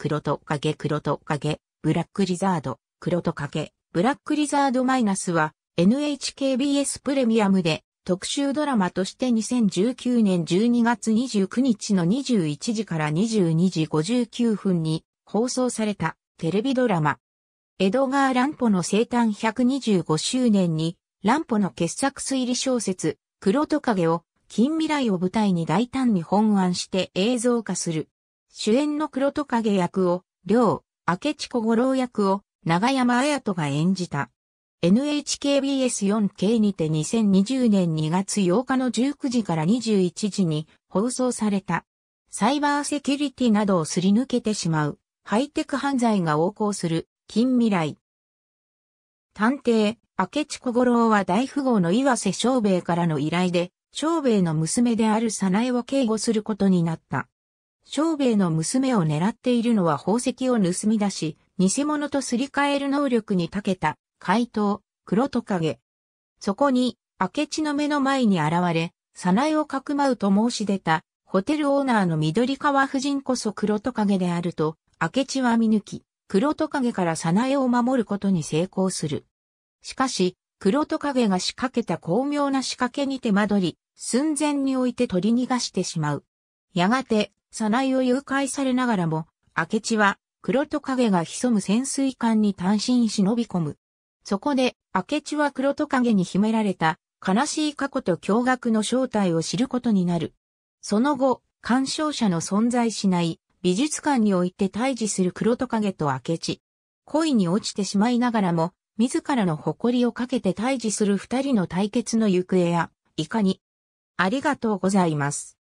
黒トカゲ黒トカゲ、ブラックリザード、黒トカゲ、ブラックリザードマイナスは NHKBS プレミアムで特集ドラマとして2019年12月29日の21時から22時59分に放送されたテレビドラマ。エドガー・ランポの生誕125周年に、ランポの傑作推理小説、黒トカゲを近未来を舞台に大胆に本案して映像化する主演の黒トカゲ役を、両、明智小五郎役を、長山綾人が演じた。NHKBS4K にて2020年2月8日の19時から21時に放送された。サイバーセキュリティなどをすり抜けてしまう、ハイテク犯罪が横行する、近未来。探偵、明智小五郎は大富豪の岩瀬昌兵衛からの依頼で、昌兵衛の娘である早苗を警護することになった。小兵衛の娘を狙っているのは宝石を盗み出し、偽物とすり替える能力に長けた、怪盗、黒トカゲ。そこに、明智の目の前に現れ、早苗をかくまうと申し出た、ホテルオーナーの緑川夫人こそ黒トカゲであると、明智は見抜き、黒トカゲから早苗を守ることに成功する。しかし、黒トカゲが仕掛けた巧妙な仕掛けに手間取り、寸前に置いて取り逃がしてしまう。やがて、早苗を誘拐されながらも、明智は黒カ影が潜む潜水艦に単身忍び込む。そこで、明智は黒カ影に秘められた悲しい過去と驚愕の正体を知ることになる。その後、鑑賞者の存在しない美術館において退治する黒カ影と明智。恋に落ちてしまいながらも、自らの誇りをかけて退治する二人の対決の行方や、いかに。ありがとうございます。